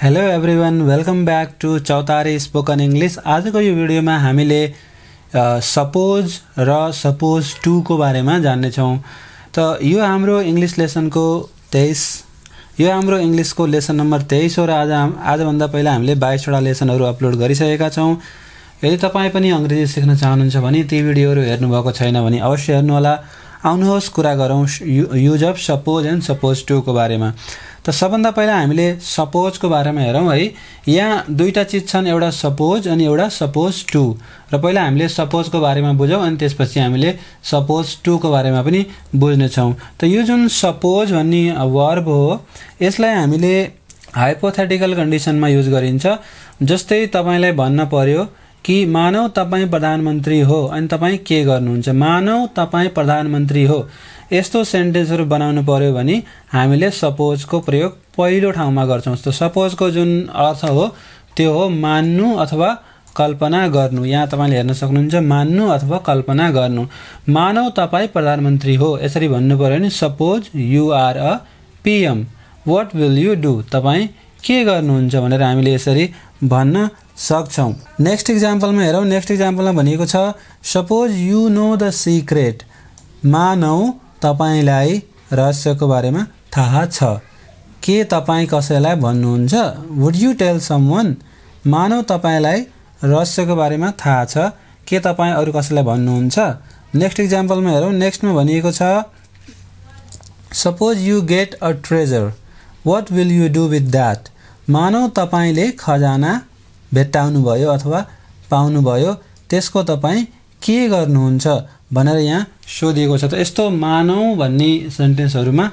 Hello everyone welcome back to Chautari spoken English आजको यो भिडियोमा हामीले सपोज र सपोज टूको बारेमा जान्नेछौँ त यो हाम्रो इङ्ग्लिस लेसनको तेइस यो हाम्रो इङ्ग्लिसको लेसन नम्बर तेइस हो र आज आजभन्दा पहिला हामीले बाइसवटा लेसनहरू अपलोड गरिसकेका छौँ यदि तपाईँ पनि अङ्ग्रेजी सिक्न चाहनुहुन्छ भने ती भिडियोहरू हेर्नुभएको छैन भने अवश्य हेर्नुहोला आउनुहोस् कुरा गरौँ you use of suppose and suppose टूको बारेमा त सबभन्दा पहिला हामीले सपोजको बारेमा हेरौँ है यहाँ दुईवटा चिज छन् एउटा सपोज अनि एउटा सपोज टु र पहिला हामीले सपोजको बारेमा बुझौँ अनि त्यसपछि हामीले सपोज टूको बारेमा पनि बुझ्नेछौँ त यो जुन सपोज भन्ने वर्ब हो यसलाई हामीले हाइपोथेटिकल कन्डिसनमा युज गरिन्छ जस्तै तपाईँलाई भन्न पर्यो कि मानव तपाईँ प्रधानमन्त्री हो अनि तपाईँ के गर्नुहुन्छ मानव तपाईँ प्रधानमन्त्री हो यस्तो सेन्टेन्सहरू बनाउनु पऱ्यो भने हामीले सपोजको प्रयोग पहिलो ठाउँमा गर्छौँ जस्तो सपोजको जुन अर्थ हो त्यो हो मान्नु अथवा कल्पना गर्नु यहाँ तपाईँले हेर्न सक्नुहुन्छ मान्नु अथवा कल्पना गर्नु मानव तपाईँ प्रधानमन्त्री हो यसरी भन्नु पऱ्यो भने suppose you're a PM what will you do तपाईँ के गर्नुहुन्छ भनेर हामीले यसरी भन्न सक्छौँ नेक्स्ट इक्जाम्पलमा हेरौँ नेक्स्ट इक्जाम्पलमा भनिएको छ suppose you know the secret मानौ तपाईँलाई रहस्यको बारेमा थाहा छ के तपाईँ कसैलाई भन्नुहुन्छ वुड यु टेल सम मानव तपाईँलाई रहस्यको बारेमा थाहा छ के तपाईँ अरू कसैलाई भन्नुहुन्छ नेक्स्ट इक्जाम्पलमा हेरौँ नेक्स्टमा भनिएको छ suppose you get a treasure what will you do with that मानव तपाईँले खजाना भेट्टाउनुभयो अथवा पाउनुभयो त्यसको तपाईँ के गर्नुहुन्छ भनेर यहाँ सोधिएको छ त यस्तो मानौँ भन्ने सेन्टेन्सहरूमा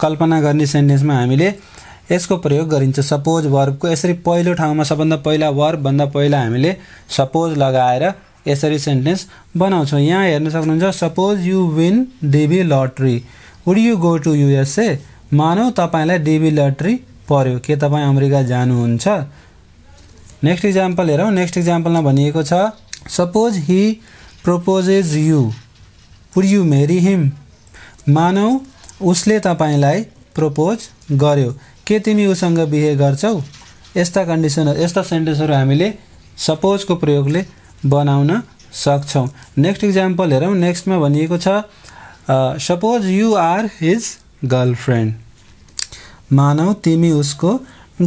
कल्पना गर्ने सेन्टेन्समा हामीले यसको प्रयोग गरिन्छ सपोज वर्बको यसरी पहिलो ठाउँमा सबभन्दा पहिला वर्बभन्दा पहिला हामीले सपोज लगाएर यसरी सेन्टेन्स बनाउँछौँ यहाँ हेर्न सक्नुहुन्छ suppose you win DB lottery would you go to USA मानौ तपाईँलाई डिबी लट्री पर्यो के तपाईँ अमेरिका जानुहुन्छ नेक्स्ट इक्जाम्पल हेरौँ नेक्स्ट इक्जाम्पलमा भनिएको छ suppose he proposes you would you marry him मानौ उसले तपाईँलाई प्रपोज गर्यो के तिमी उसँग बिहे गर्छौ यस्ता कन्डिसनहरू यस्ता सेन्टेन्सहरू हामीले सपोजको प्रयोगले बनाउन सक्छौँ नेक्स्ट इक्जाम्पल हेरौँ नेक्स्टमा भनिएको छ suppose you are his girlfriend मानौ तिमी उसको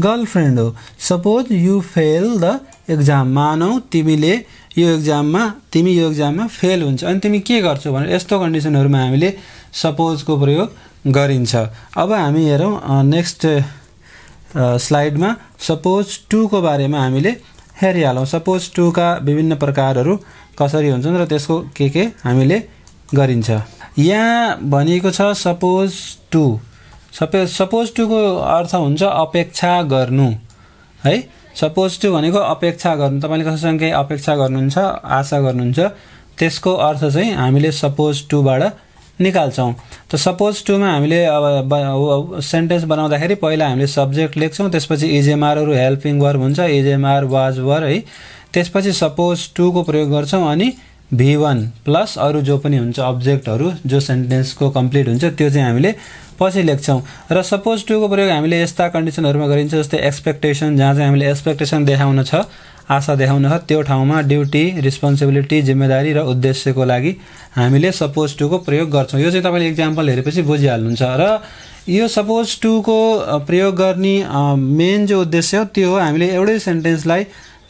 गर्लफ्रेन्ड हो suppose you fail the exam मानौ तिमीले यो एक्जाममा तिमी यो एक्जाममा फेल हुन्छ अनि तिमी के गर्छौ भनेर यस्तो कन्डिसनहरूमा हामीले सपोजको प्रयोग गरिन्छ अब हामी हेरौँ नेक्स्ट स्लाइडमा सपोज टूको बारेमा हामीले हेरिहालौँ सपोज टूका विभिन्न प्रकारहरू कसरी हुन्छन् र त्यसको के के हामीले गरिन्छ यहाँ भनिएको छ सपोज टू सपोज सपोज टूको अर्थ हुन्छ अपेक्षा गर्नु है सपोज टु भनेको अपेक्षा गर्नु तपाईँले कसैसँग केही अपेक्षा गर्नुहुन्छ आशा गर्नुहुन्छ त्यसको अर्थ चाहिँ हामीले सपोज टुबाट निकाल्छौँ त सपोज टुमा हामीले अब सेन्टेन्स बनाउँदाखेरि पहिला हामीले सब्जेक्ट लेख्छौँ त्यसपछि इजेमारहरू हेल्पिङ वर्ब हुन्छ इजेमार वाज वर है त्यसपछि सपोज टुको प्रयोग गर्छौँ अनि भी वान प्लस अरू जो पनि हुन्छ अब्जेक्टहरू जो सेन्टेन्सको कम्प्लिट हुन्छ त्यो चाहिँ हामीले पछि लेख्छौँ र सपोज टुको प्रयोग हामीले यस्ता कन्डिसनहरूमा गरिन्छ जस्तै एक्सपेक्टेसन जहाँ चाहिँ हामीले एक्सपेक्टेसन देखाउन छ आशा देखाउन छ त्यो ठाउँमा ड्युटी रिस्पोन्सिबिलिटी जिम्मेदारी र उद्देश्यको लागि हामीले सपोज टुको प्रयोग गर्छौँ यो चाहिँ तपाईँले इक्जाम्पल हेरेपछि बुझिहाल्नुहुन्छ र यो सपोज टुको प्रयोग गर्ने मेन जो उद्देश्य हो त्यो हो हामीले एउटै सेन्टेन्सलाई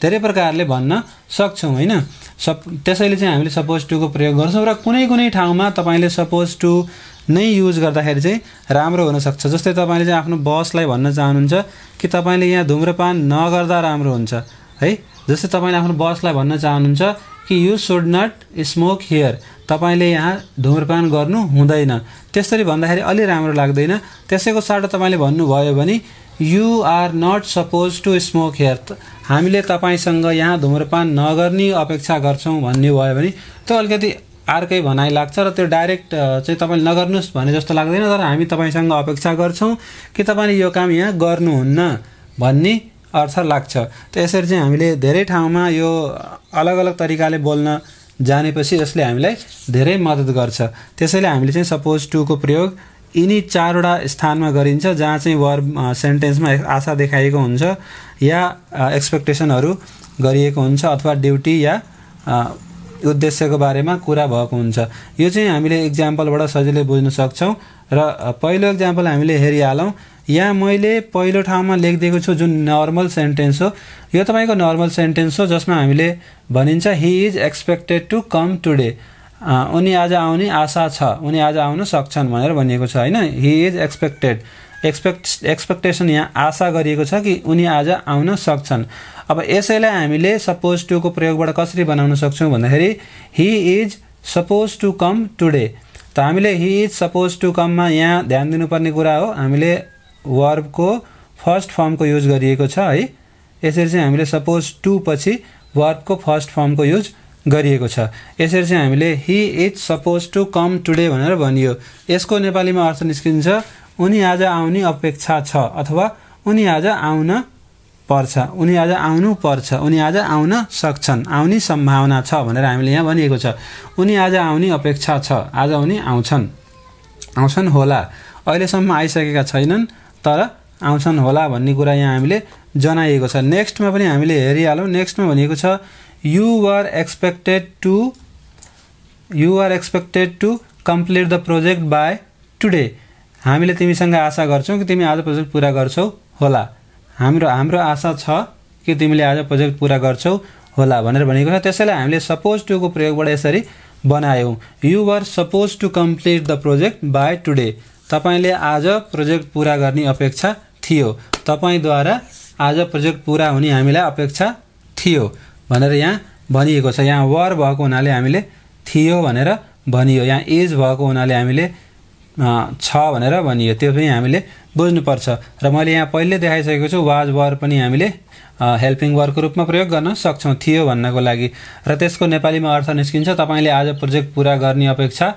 धेरै प्रकारले भन्न सक्छौँ होइन सप त्यसैले चाहिँ हामीले सपोज टुको प्रयोग गर्छौँ र कुनै कुनै ठाउँमा तपाईँले सपोज टु नै युज गर्दाखेरि चाहिँ राम्रो हुनसक्छ जस्तै तपाईँले चाहिँ आफ्नो बसलाई भन्न चाहनुहुन्छ कि तपाईँले यहाँ धुम्रपान नगर्दा राम्रो हुन्छ है जस्तै तपाईँले आफ्नो बसलाई भन्न चाहनुहुन्छ कि you should not smoke here तपाईँले यहाँ धुम्रपान गर्नु हुँदैन त्यसरी भन्दाखेरि अलि राम्रो लाग्दैन त्यसैको साटो तपाईँले भन्नुभयो भने you are not suppose to smoke here हामीले तपाईँसँग यहाँ धुम्रपान नगर्ने अपेक्षा गर्छौँ भन्ने भयो भने त्यो अलिकति अर्कै भनाइ लाग्छ र त्यो डाइरेक्ट चाहिँ तपाईँले नगर्नुहोस् भने जस्तो लाग्दैन तर हामी तपाईँसँग अपेक्षा गर्छौँ कि तपाईँले यो काम यहाँ गर्नुहुन्न भन्ने अर्थ लाग्छ त यसरी चाहिँ हामीले धेरै ठाउँमा यो अलग अलग तरिकाले बोल्न जानेपछि यसले हामीलाई धेरै मद्दत गर्छ त्यसैले हामीले चाहिँ सपोज टुको प्रयोग यिनी चारवटा स्थानमा गरिन्छ जहाँ चाहिँ वर्ब सेन्टेन्समा आशा देखाइएको हुन्छ या एक्सपेक्टेसनहरू गरिएको हुन्छ अथवा ड्युटी या उद्देश्यको बारेमा कुरा भएको हुन्छ यो चाहिँ हामीले इक्जाम्पलबाट सजिलै बुझ्न सक्छौँ र पहिलो इक्जाम्पल हामीले हेरिहालौँ यहाँ मैले पहिलो ठाउँमा लेखिदिएको छु जुन नर्मल सेन्टेन्स हो यो तपाईँको नर्मल सेन्टेन्स हो जसमा हामीले भनिन्छ he is expected to come today उनी आज आउने आशा छ उनी आज आउन सक्छन् भनेर भनिएको छ होइन he is expected expect expectation यहाँ आशा गरिएको छ कि उनी आज आउन सक्छन् अब यसैलाई हामीले सपोज टुको प्रयोगबाट कसरी बनाउन सक्छौँ भन्दाखेरि he is suppose to come today त हामीले हि इज सपोज टु कममा यहाँ ध्यान दिनुपर्ने कुरा हो हामीले वर्बको फर्स्ट फर्मको युज गरिएको छ है यसरी चाहिँ हामीले सपोज टु पछि वर्बको फर्स्ट फर्मको युज गरिएको छ यसरी चाहिँ हामीले he is suppose to come today भनेर भनियो यसको नेपालीमा अर्थ निस्किन्छ उनी आज आउने अपेक्षा छ अथवा उनी आज आउन पर्छ उनी आज आउनु पर्छ उनी आज आउन सक्छन् आउने सम्भावना छ भनेर हामीले यहाँ भनिएको छ उनी आज आउने अपेक्षा छ आज उनी आउँछन् आउँछन् होला अहिलेसम्म आइसकेका छैनन् तर आउँछन् होला भन्ने कुरा यहाँ हामीले जनाइएको छ नेक्स्टमा पनि हामीले हेरिहालौँ नेक्स्टमा भनेको छ you're expected to you're expected to complete the project by today हामीले तिमीसँग आशा गर्छौँ कि तिमी आज प्रोजेक्ट पुरा गर्छौ होला हाम्रो हाम्रो आशा छ कि तिमीले आज प्रोजेक्ट पुरा गर्छौ होला भनेर भनेको छ त्यसैलाई हामीले सपोज टुको प्रयोगबाट यसरी बनायौँ you were suppose to complete the project by today तपाईँले आज प्रोजेक्ट पुरा गर्ने अपेक्षा थियो तपाईँद्वारा आज प्रोजेक्ट पुरा हुने हामीलाई अपेक्षा थियो भनेर यहाँ भनिएको छ यहाँ वर भएको हुनाले हामीले थियो भनेर भनियो यहाँ एज भएको हुनाले हामीले छ भनेर भनियो त्यो पनि हामीले बुझ्नुपर्छ र मैले यहाँ पहिले देखाइसकेको छु वाज वर पनि हामीले हेल्पिङ वर्कको रूपमा प्रयोग गर्न सक्छौँ थियो भन्नको लागि र त्यसको नेपालीमा अर्थ निस्किन्छ तपाईँले आज प्रोजेक्ट पुरा गर्ने अपेक्षा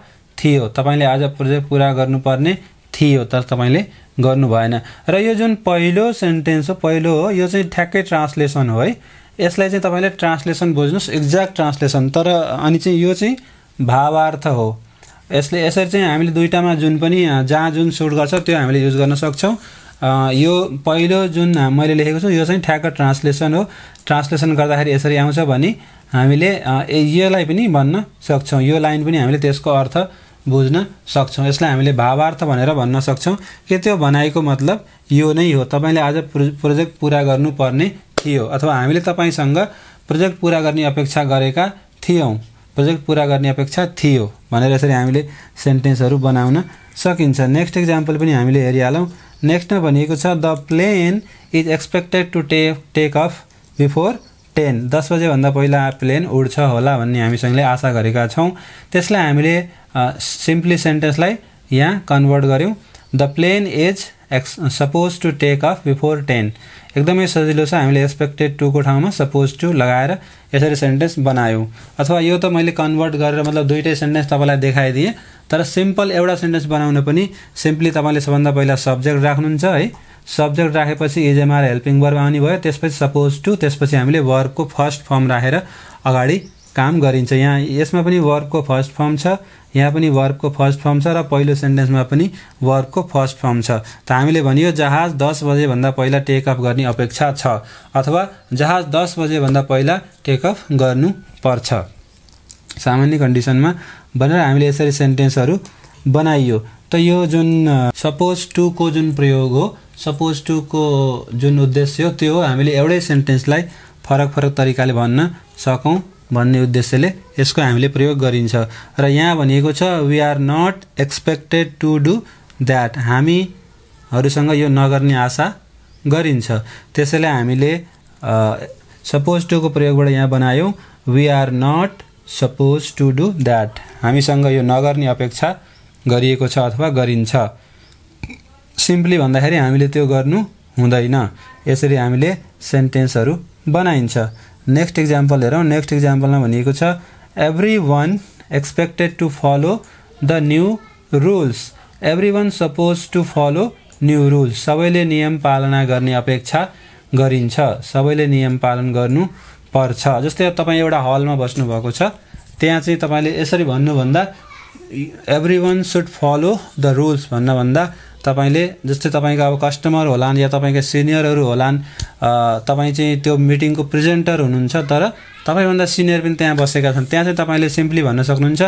थियो तपाईँले आज प्रोजेक्ट पुरा गर्नुपर्ने थियो तर तपाईँले गर्नु भएन र यो जुन पहिलो सेन्टेन्स हो पहिलो हो यो चाहिँ ठ्याक्कै ट्रान्सलेसन हो है यसलाई चाहिँ तपाईँले ट्रान्सलेसन बुझ्नुहोस् एक्ज्याक्ट ट्रान्सलेसन तर अनि चाहिँ यो चाहिँ भावार्थ हो यसले यसरी चाहिँ हामीले दुइटामा जुन पनि जहाँ जुन सुट गर्छ त्यो हामीले युज गर्न सक्छौँ यो पहिलो जुन मैले लेखेको छु यो चाहिँ ठ्याक्क ट्रान्सलेसन हो ट्रान्सलेसन गर्दाखेरि यसरी आउँछ भने हामीले यसलाई पनि भन्न सक्छौँ यो लाइन पनि हामीले त्यसको अर्थ बुझ्न सक्छौँ यसलाई हामीले भावार्थ भनेर भन्न सक्छौँ के त्यो भनाइको मतलब यो नै हो तपाईँले आज प्रोजेक्ट पुरा गर्नुपर्ने थियो अथवा हामीले तपाईँसँग प्रोजेक्ट पुरा गर्ने अपेक्षा गरेका थियौँ प्रोजेक्ट पुरा गर्ने अपेक्षा थियो भनेर यसरी हामीले सेन्टेन्सहरू बनाउन सकिन्छ नेक्स्ट इक्जाम्पल पनि हामीले हेरिहालौँ नेक्स्टमा भनिएको छ the plane is expected to टे टेक अफ बिफोर टेन दस बजेभन्दा पहिला प्लेन उड्छ होला भन्ने हामीसँगले आशा गरेका छौँ त्यसलाई हामीले सिम्पली सेन्टेन्सलाई यहाँ कन्भर्ट गऱ्यौँ the plane is ex suppose to take off before ten एकदमै सजिलो छ हामीले एक्सपेक्टेड टूको ठाउँमा सपोज टू लगाएर यसरी सेन्टेन्स बनायौँ अथवा यो त मैले कन्भर्ट गरेर मतलब दुइटै सेन्टेन्स तपाईँलाई देखाइदिएँ तर सिम्पल एउटा सेन्टेन्स बनाउन पनि सिम्पली तपाईँले सबभन्दा पहिला सब्जेक्ट राख्नुहुन्छ है सब्जेक्ट राखेपछि इजेमाएर हेल्पिङ वर्ब आउने भयो त्यसपछि सपोज टू त्यसपछि हामीले वर्बको फर्स्ट फर्म राखेर अगाडि काम गरिन्छ यहाँ यसमा पनि वर्बको फर्स्ट फर्म छ यहाँ पनि वर्बको फर्स्ट फर्म छ र पहिलो सेन्टेन्समा पनि वर्बको फर्स्ट फर्म छ त हामीले भनियो जहाज दस बजेभन्दा पहिला टेकअफ गर्ने अपेक्षा छ अथवा जहाज दस बजेभन्दा पहिला टेकअफ गर्नुपर्छ सामान्य कन्डिसनमा भनेर हामीले यसरी सेन्टेन्सहरू बनाइयो त यो जुन सपोज टुको जुन प्रयोग हो सपोज टुको जुन उद्देश्य हो त्यो हामीले एउटै सेन्टेन्सलाई फरक फरक तरिकाले भन्न सकौँ भन्ने उद्देश्यले यसको हामीले प्रयोग गरिन्छ र यहाँ भनिएको छ we are not expected to do that हामीहरूसँग यो नगर्ने आशा गरिन्छ त्यसैले हामीले सपोज टुको प्रयोगबाट यहाँ बनायौँ we are not suppose to do that हामीसँग यो नगर्ने अपेक्षा गरिएको छ अथवा गरिन्छ सिम्पली भन्दाखेरि हामीले त्यो गर्नु हुँदैन यसरी हामीले सेन्टेन्सहरू बनाइन्छ नेक्स्ट इक्जाम्पल हेरौँ नेक्स्ट इक्जाम्पलमा भनिएको छ everyone expected to follow the new rules everyone suppose to follow new rules सबैले नियम पालना गर्ने अपेक्षा गरिन्छ सबैले नियम पालन गर्नु पर्छ जस्तै तपाईँ एउटा हलमा बस्नुभएको छ त्यहाँ चाहिँ तपाईँले यसरी भन्नुभन्दा everyone should follow the rules भन्न भन्दा तपाईँले जस्तै तपाईँको अब कस्टमर होलान् या तपाईँका सिनियरहरू होलान् तपाईँ चाहिँ त्यो मिटिङको प्रेजेन्टर हुनुहुन्छ तर तपाईँभन्दा सिनियर पनि त्यहाँ बसेका छन् त्यहाँ चाहिँ तपाईँले सिम्पली भन्न सक्नुहुन्छ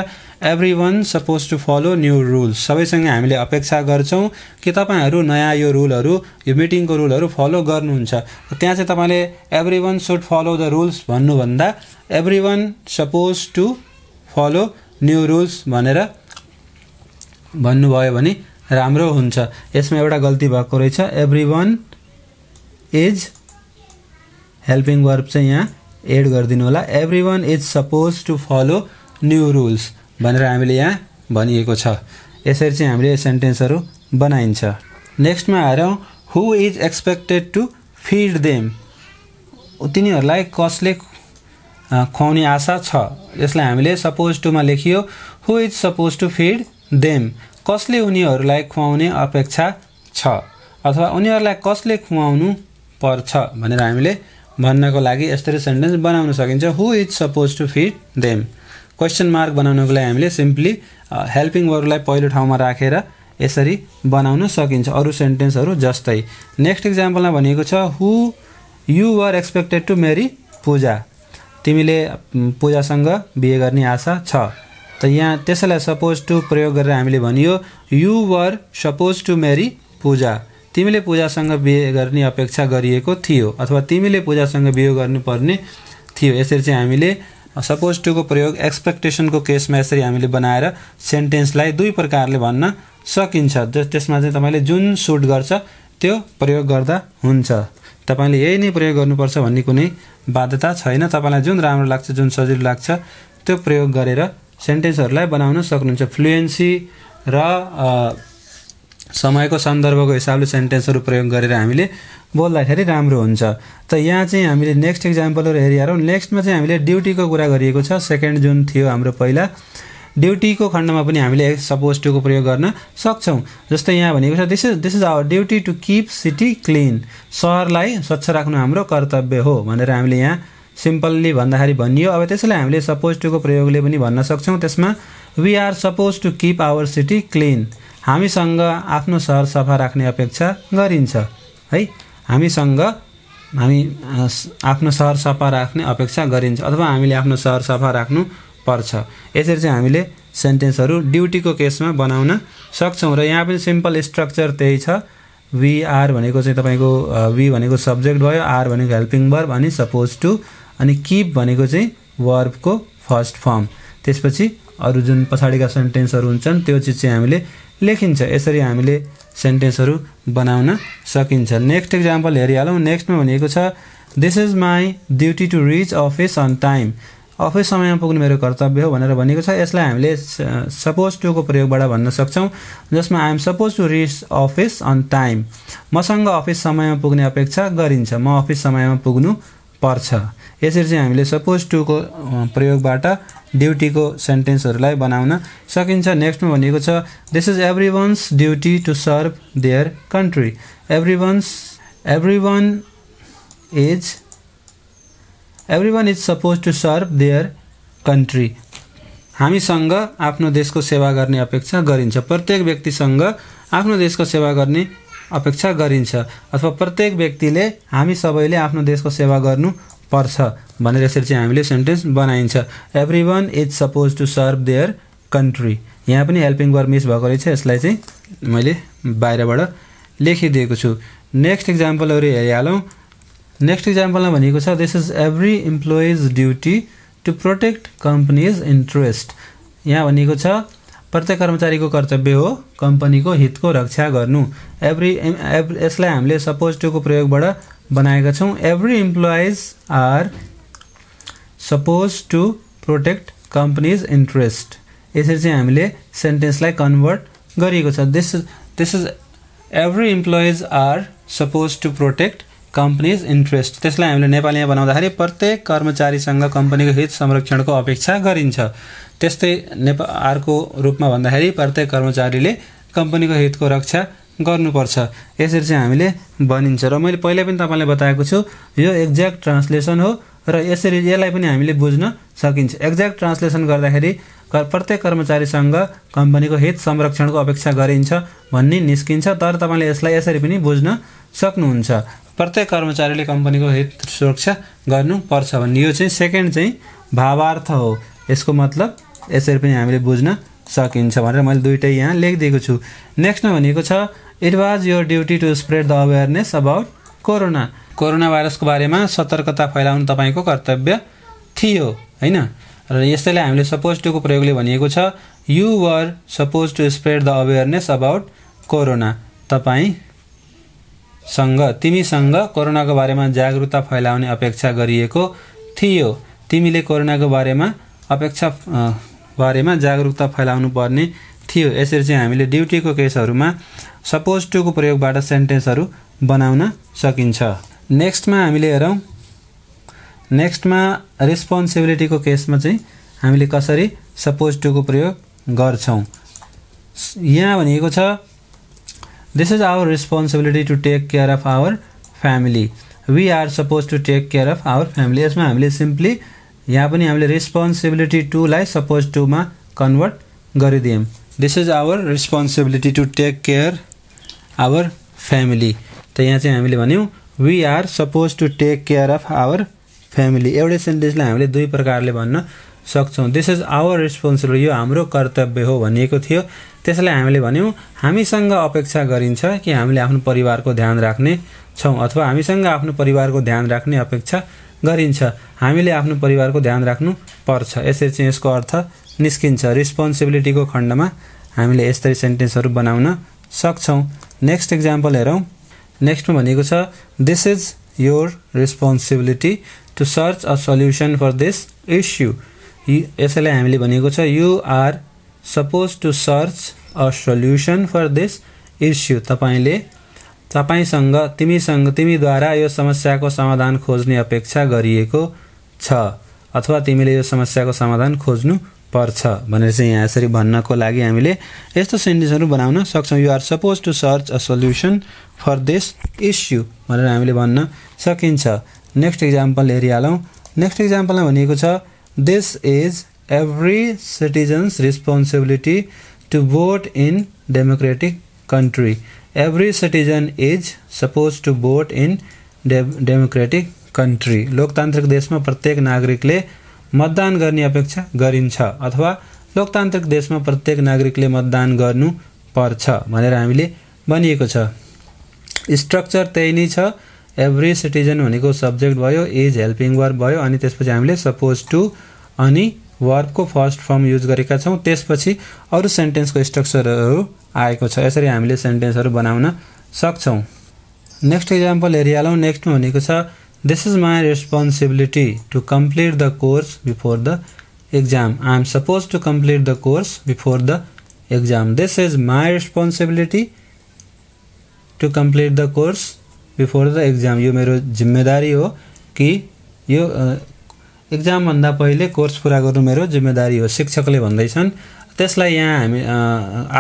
everyone suppose to follow new rules सबैसँग हामीले अपेक्षा गर्छौँ कि तपाईँहरू नयाँ यो रुलहरू यो मिटिङको रुलहरू फलो गर्नुहुन्छ त्यहाँ चाहिँ तपाईँले everyone should follow the rules भन्नुभन्दा everyone suppose to follow new rules भनेर भन्नुभयो भने राम्रो हुन्छ यसमा एउटा गल्ती भएको रहेछ every one is helping verb चाहिँ यहाँ एड गरिदिनु होला every one is suppose to follow new rules भनेर हामीले यहाँ भनिएको छ यसरी चाहिँ हामीले सेन्टेन्सहरू बनाइन्छ नेक्स्टमा हेरौँ who is expected to feed them तिनीहरूलाई कसले खुवाउने आशा छ यसलाई हामीले सपोज टुमा लेखियो who is suppose to feed them कसले उनीहरूलाई खुवाउने अपेक्षा छ अथवा उनीहरूलाई कसले खुवाउनु पर्छ भनेर हामीले भन्नको लागि यसरी सेन्टेन्स बनाउन सकिन्छ who is suppose to feed them question mark बनाउनको लागि हामीले सिम्पली हेल्पिङ वर्गलाई पहिलो ठाउँमा राखेर यसरी बनाउन सकिन्छ अरू सेन्टेन्सहरू जस्तै नेक्स्ट इक्जाम्पलमा भनेको छ who you were expected to marry Puja तिमीले पूजासँग बिहे गर्ने आशा छ त यहाँ त्यसैलाई सपोज टु प्रयोग गरेर हामीले भनियो you were suppose to marry Puja तिमीले पूजासँग बिहे गर्ने अपेक्षा गरिएको थियो अथवा तिमीले पूजासँग बिहे गर्नुपर्ने थियो यसरी चाहिँ हामीले सपोज टुको प्रयोग एक्सपेक्टेसनको केसमा यसरी हामीले बनाएर सेन्टेन्सलाई दुई प्रकारले भन्न सकिन्छ त्यसमा चाहिँ तपाईँले जुन सुट गर्छ त्यो प्रयोग गर्दा हुन्छ तपाईँले यही नै प्रयोग गर्नुपर्छ भन्ने कुनै बाध्यता छैन तपाईँलाई जुन राम्रो लाग्छ जुन सजिलो लाग्छ त्यो प्रयोग गरेर सेन्टेन्सहरूलाई बनाउन सक्नुहुन्छ फ्लुएन्सी र समयको सन्दर्भको हिसाबले सेन्टेन्सहरू प्रयोग गरेर हामीले बोल्दाखेरि राम्रो हुन्छ त यहाँ चाहिँ हामीले नेक्स्ट इक्जाम्पलहरू हेरिहालौँ नेक्स्टमा चाहिँ हामीले ड्युटीको कुरा गरिएको छ सेकेन्ड जुन थियो हाम्रो पहिला ड्युटीको खण्डमा पनि हामीले सपोज टुको प्रयोग गर्न सक्छौँ जस्तै यहाँ भनेको छ this is this is our duty to keep city clean सहरलाई स्वच्छ राख्नु हाम्रो कर्तव्य हो भनेर हामीले यहाँ सिम्पल्ली भन्दाखेरि भनियो अब त्यसैलाई हामीले सपोज टुको प्रयोगले पनि भन्न सक्छौँ त्यसमा we are suppose to keep our city clean हामीसँग आफ्नो सहर सफा राख्ने अपेक्षा गरिन्छ है हामीसँग हामी आफ्नो सहर सफा राख्ने अपेक्षा गरिन्छ अथवा हामीले आफ्नो सहर सफा राख्नु पर्छ यसरी चाहिँ हामीले सेन्टेन्सहरू ड्युटीको केसमा बनाउन सक्छौँ र यहाँ पनि सिम्पल स्ट्रक्चर त्यही छ वी आर भनेको चाहिँ तपाईँको वी भनेको सब्जेक्ट भयो आर भनेको हेल्पिङ वर्ब अनि सपोज टु अनि किप भनेको चाहिँ वर्बको फर्स्ट फर्म त्यसपछि अरू जुन पछाडिका सेन्टेन्सहरू हुन्छन् त्यो चिज चाहिँ हामीले लेखिन्छ यसरी हामीले सेन्टेन्सहरू बनाउन सकिन्छ नेक्स्ट इक्जाम्पल हेरिहालौँ नेक्स्टमा भनेको छ this is my duty to reach office on time office समयमा पुग्नु मेरो कर्तव्य हो भनेर भनेको छ यसलाई हामीले सपोज टुको प्रयोगबाट भन्न सक्छौँ जसमा I'm suppose to reach office on time मसँग अफिस समयमा पुग्ने अपेक्षा गरिन्छ म अफिस समयमा पुग्नु पर्छ यसरी चाहिँ हामीले सपोज टुको प्रयोगबाट ड्युटीको सेन्टेन्सहरूलाई बनाउन सकिन्छ नेक्स्टमा भनेको छ this is every one's duty to serve their country every one's every one is every one is suppose to serve their country हामीसँग आफ्नो देशको सेवा गर्ने अपेक्षा गरिन्छ प्रत्येक व्यक्तिसँग आफ्नो देशको सेवा गर्ने अपेक्षा गरिन्छ अथवा प्रत्येक व्यक्तिले हामी सबैले आफ्नो देशको सेवा गर्नु पर्छ भनेर यसरी चाहिँ हामीले सेन्टेन्स बनाइन्छ every one is suppose to serve their country यहाँ पनि हेल्पिङ वर मिस भएको रहेछ यसलाई चाहिँ मैले बाहिरबाट लेखिदिएको छु नेक्स्ट इक्जाम्पलहरू हेरिहालौँ नेक्स्ट इक्जाम्पलमा भनेको छ this is every employee's duty to protect company's interest यहाँ भनेको छ प्रत्येक कर्मचारीको कर्तव्य हो कम्पनीको हितको रक्षा गर्नु एभ्री एभ यसलाई हामीले सपोज टुको प्रयोगबाट बनाएका छौँ every employees are suppose to protect company's interest यसरी चाहिँ हामीले सेन्टेन्सलाई कन्भर्ट गरिएको छ this is this is every employees are suppose to protect company's interest त्यसलाई हामीले नेपालीमा बनाउँदाखेरि प्रत्येक कर्मचारीसँग कम्पनीको हित संरक्षणको अपेक्षा गरिन्छ त्यस्तै नेपा अर्को रूपमा भन्दाखेरि प्रत्येक कर्मचारीले कम्पनीको हितको रक्षा गर्नुपर्छ यसरी चाहिँ हामीले भनिन्छ र मैले पहिल्यै पनि तपाईँलाई बताएको छु यो एक्ज्याक्ट ट्रान्सलेसन हो र यसरी यसलाई पनि हामीले बुझ्न सकिन्छ एक्ज्याक्ट ट्रान्सलेसन गर्दाखेरि प्रत्येक कर्मचारीसँग कम्पनीको हित संरक्षणको अपेक्षा गरिन्छ भन्ने निस्किन्छ तर तपाईँले यसलाई यसरी पनि बुझ्न सक्नुहुन्छ प्रत्येक कर्मचारीले कम्पनीको हित सुरक्षा गर्नुपर्छ भन्ने यो चाहिँ सेकेन्ड चाहिँ भावार्थ हो यसको मतलब यसरी पनि हामीले बुझ्न सकिन्छ भनेर मैले दुइटै यहाँ लेखिदिएको छु नेक्स्टमा भनेको छ it was your duty to spread the awareness about corona corona भाइरसको बारेमा सतर्कता फैलाउनु तपाईँको कर्तव्य थियो होइन र यसैले हामीले सपोज टुको प्रयोगले भनिएको छ you were suppose to spread the awareness about corona तपाईँ सँग तिमीसँग कोरोनाको बारेमा जागरुकता फैलाउने अपेक्षा गरिएको थियो तिमीले कोरोनाको बारेमा अपेक्षा बारेमा जागरुकता फैलाउनु पर्ने थियो यसरी चाहिँ हामीले ड्युटीको केसहरूमा सपोज टुको प्रयोगबाट सेन्टेन्सहरू बनाउन सकिन्छ नेक्स्टमा हामीले हेरौँ नेक्स्टमा रेस्पोन्सिबिलिटीको केसमा चाहिँ हामीले कसरी सपोज टुको प्रयोग गर्छौँ यहाँ भनिएको छ this is our responsibility to take care of our family we are suppose to take care of our family यसमा हामीले सिम्पली यहाँ पनि हामीले रेस्पोन्सिबिलिटी टुलाई सपोज टुमा कन्भर्ट गरिदियौँ this is our responsibility to take care our family त यहाँ चाहिँ हामीले भन्यौँ we are suppose to take care of our family एउटै सेन्टेन्सलाई हामीले दुई प्रकारले भन्न सक्छौँ दिस इज आवर रेस्पोन्सिबिलिटी यो हाम्रो कर्तव्य हो भनिएको थियो त्यसलाई हामीले भन्यौँ हामीसँग अपेक्षा गरिन्छ कि हामीले आफ्नो परिवारको ध्यान राख्ने छौँ अथवा हामीसँग आफ्नो परिवारको ध्यान राख्ने अपेक्षा गरिन्छ हामीले आफ्नो परिवारको ध्यान राख्नु पर्छ यसरी चाहिँ यसको अर्थ निस्किन्छ रेस्पोन्सिबिलिटीको खण्डमा हामीले यस्तरी सेन्टेन्सहरू बनाउन सक्छौँ नेक्स्ट इक्जाम्पल हेरौँ नेक्स्टमा भनेको छ this is your responsibility to search a solution for this issue यसैलाई हामीले भनेको छ you are suppose to search a solution for this issue तपाईँले तपाईँसँग तिमीसँग तिमीद्वारा यो समस्याको समाधान खोज्ने अपेक्षा गरिएको छ अथवा तिमीले यो समस्याको समाधान खोज्नु पर्छ भनेर चाहिँ यहाँ यसरी भन्नको लागि हामीले यस्तो सेन्टेन्सहरू बनाउन सक्छौँ you are suppose to search a solution for this issue भनेर हामीले भन्न सकिन्छ नेक्स्ट इक्जाम्पल हेरिहालौँ नेक्स्ट इक्जाम्पलमा भनेको छ This is every citizen's responsibility to vote in democratic country. Every citizen is supposed to vote in डे डेमोक्रेटिक कन्ट्री लोकतान्त्रिक देशमा प्रत्येक नागरिकले मतदान गर्ने अपेक्षा गरिन्छ अथवा लोकतान्त्रिक देशमा प्रत्येक नागरिकले मतदान गर्नुपर्छ भनेर हामीले भनिएको छ स्ट्रक्चर त्यही नै छ एभ्री सिटिजन भनेको सब्जेक्ट भयो इज हेल्पिङ वर्क भयो अनि त्यसपछि हामीले सपोज टु अनि वर्कको फर्स्ट फर्म युज गरेका छौँ त्यसपछि अरू सेन्टेन्सको स्ट्रक्चरहरू आएको छ यसरी हामीले सेन्टेन्सहरू बनाउन सक्छौँ नेक्स्ट इक्जाम्पल हेरिहालौँ नेक्स्ट भनेको छ this is my responsibility to complete the course before the exam I am suppose to complete the course before the exam this is my responsibility to complete the course before the exam यो मेरो जिम्मेदारी हो कि यो एक्जामभन्दा पहिले course पुरा गर्नु मेरो जिम्मेदारी हो शिक्षकले भन्दैछन् त्यसलाई यहाँ हामी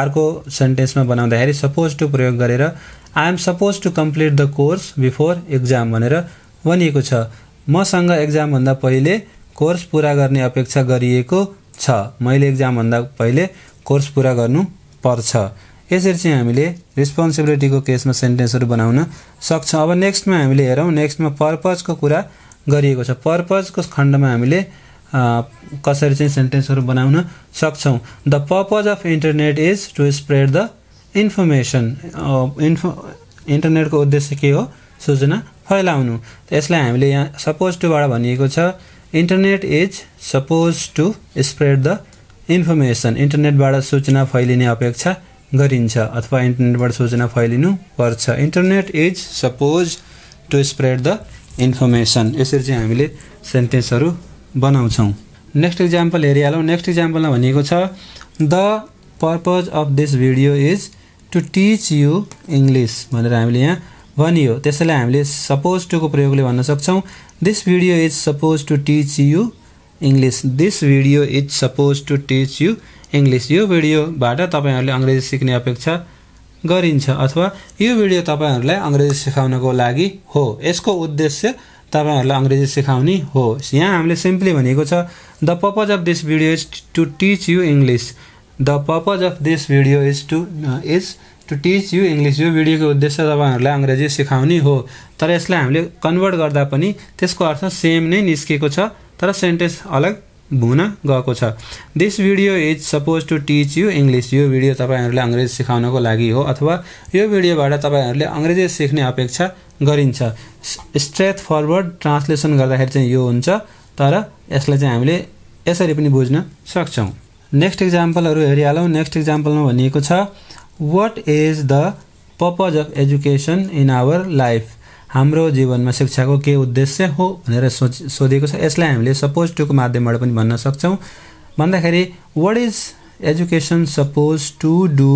अर्को सेन्टेन्समा बनाउँदाखेरि सपोज टु प्रयोग गरेर I'm suppose to complete the course before exam भनेर भनिएको छ मसँग एक्जामभन्दा पहिले कोर्स पुरा गर्ने अपेक्षा गरिएको छ मैले एक्जामभन्दा पहिले कोर्स पुरा गर्नु पर्छ यसरी चाहिँ हामीले रेस्पोन्सिबिलिटीको केसमा सेन्टेन्सहरू बनाउन सक्छौँ अब नेक्स्टमा हामीले हेरौँ नेक्स्टमा पर्पजको कुरा गरिएको छ पर्पजको खण्डमा हामीले कसरी चाहिँ सेन्टेन्सहरू बनाउन सक्छौँ the purpose of internet is to spread the information इन्फ इन्टरनेटको उद्देश्य के हो सूचना फैलाउनु यसलाई हामीले यहाँ सपोज टुबाट भनिएको छ internet is suppose to spread the information इन्टरनेटबाट सूचना फैलिने अपेक्षा गरिन्छ अथवा इन्टरनेटबाट सूचना फैलिनु पर्छ internet is suppose to spread the information यसरी चाहिँ हामीले सेन्टेन्सहरू बनाउँछौँ नेक्स्ट इक्जाम्पल हेरिहालौँ नेक्स्ट इक्जाम्पलमा भनेको छ the purpose of this video is to teach you English भनेर हामीले यहाँ भनियो त्यसैलाई हामीले सपोज टुको प्रयोगले भन्न सक्छौँ this video is suppose to teach you English this video is suppose to teach you English यो भिडियोबाट तपाईँहरूले अङ्ग्रेजी सिक्ने अपेक्षा गरिन्छ अथवा यो भिडियो तपाईँहरूलाई अङ्ग्रेजी सिकाउनको लागि हो यसको उद्देश्य तपाईँहरूलाई अङ्ग्रेजी सिकाउने हो यहाँ हामीले सिम्पली भनेको छ the purpose of this video is to teach you English the purpose of this video is to is to teach you English यो भिडियोको उद्देश्य तपाईँहरूलाई अङ्ग्रेजी सिकाउने हो तर यसलाई हामीले कन्भर्ट गर्दा पनि त्यसको अर्थ सेम नै निस्केको छ तर सेन्टेन्स अलग हुन गएको छ this video is suppose to teach you English यो भिडियो तपाईँहरूले अङ्ग्रेजी सिकाउनको लागि हो अथवा यो भिडियोबाट तपाईँहरूले अङ्ग्रेजी सिक्ने अपेक्षा गरिन्छ स्ट्रेट फरवर्ड ट्रान्सलेसन गर्दाखेरि चाहिँ यो हुन्छ तर यसलाई चाहिँ हामीले यसरी पनि बुझ्न सक्छौँ नेक्स्ट इक्जाम्पलहरू हेरिहालौँ नेक्स्ट इक्जाम्पलमा भनिएको छ what is the purpose of education in our life हाम्रो जीवनमा शिक्षाको के उद्देश्य हो भनेर सोच सोधेको छ यसलाई हामीले सपोज टुको माध्यमबाट पनि भन्न सक्छौँ भन्दाखेरि what is education suppose to do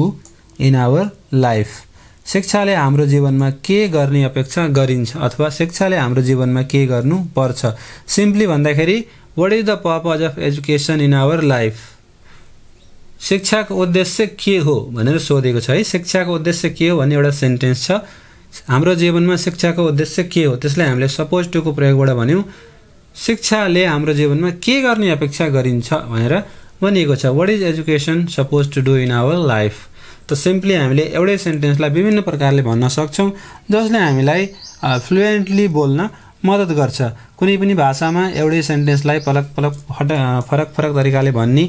in our life शिक्षाले हाम्रो जीवनमा के गर्ने अपेक्षा गरिन्छ अथवा शिक्षाले हाम्रो जीवनमा के गर्नुपर्छ सिम्पली भन्दाखेरि what is the purpose of education in our life शिक्षाको उद्देश्य के हो भनेर सोधेको छ है शिक्षाको उद्देश्य के हो भन्ने एउटा सेन्टेन्स छ हाम्रो जीवनमा शिक्षाको उद्देश्य के हो त्यसलाई हामीले सपोज टुको प्रयोगबाट भन्यौँ शिक्षाले हाम्रो जीवनमा के गर्ने अपेक्षा गरिन्छ भनेर भनिएको छ what is education suppose to do in our life त सिम्पली हामीले एउटै सेन्टेन्सलाई विभिन्न प्रकारले भन्न सक्छौँ जसले हामीलाई फ्लुएन्टली बोल्न मद्दत गर्छ कुनै पनि भाषामा एउटै सेन्टेन्सलाई पलक पलक फट फरक फरक तरिकाले भन्ने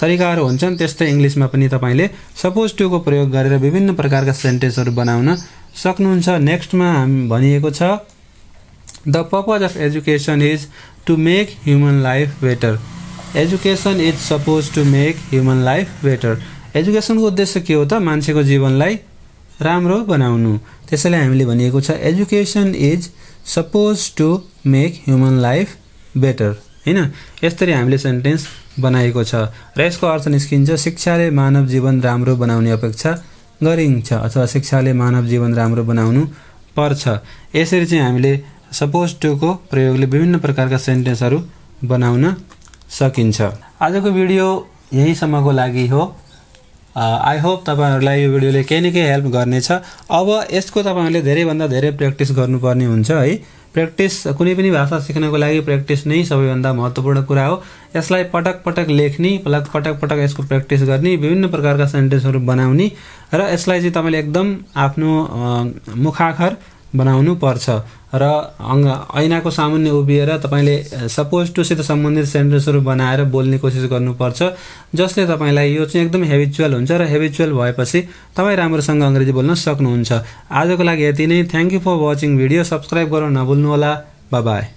तरिकाहरू हुन्छन् त्यस्तै इङ्ग्लिसमा पनि तपाईँले सपोज टुको प्रयोग गरेर विभिन्न प्रकारका सेन्टेन्सहरू बनाउन सक्नुहुन्छ नेक्स्टमा हामी भनिएको छ the purpose of education is to make human life better education is suppose to make human life better एजुकेसनको उद्देश्य के हो त मान्छेको जीवनलाई राम्रो बनाउनु त्यसैले हामीले भनिएको छ education is suppose to make human life better होइन यसरी हामीले सेन्टेन्स बनाएको छ र यसको अर्थ निस्किन्छ शिक्षाले मानव जीवन राम्रो बनाउने अपेक्षा गरिन्छ अथवा शिक्षाले मानव जीवन राम्रो बनाउनु पर्छ यसरी चाहिँ हामीले सपोज टुको प्रयोगले विभिन्न प्रकारका सेन्टेन्सहरू बनाउन सकिन्छ आजको भिडियो यहीँसम्मको लागि हो आई होप तपाईँहरूलाई यो भिडियोले केही न केही हेल्प गर्नेछ अब यसको तपाईँहरूले धेरैभन्दा धेरै प्र्याक्टिस गर्नुपर्ने हुन्छ है प्र्याक्टिस कुनै पनि भाषा सिक्नको लागि प्र्याक्टिस नै सबैभन्दा महत्त्वपूर्ण कुरा हो यसलाई पटक पटक लेख्ने पटक पटक पटक यसको प्र्याक्टिस गर्ने विभिन्न प्रकारका सेन्टेन्सहरू बनाउने र यसलाई चाहिँ तपाईँले एकदम आफ्नो मुखाखर बनाउनु पर्छ र अङ्ग ऐनाको सामान्य उभिएर तपाईँले सपोज टुसित सम्बन्धित सेन्टेन्सहरू बनाएर बोल्ने कोसिस गर्नुपर्छ जसले तपाईँलाई यो चाहिँ एकदम हेबिचुअल हुन्छ र हेबिचुअल भएपछि तपाईँ राम्रोसँग अङ्ग्रेजी बोल्न सक्नुहुन्छ आजको लागि यति नै thank you for watching video subscribe गर्न नभुल्नुहोला बाबाई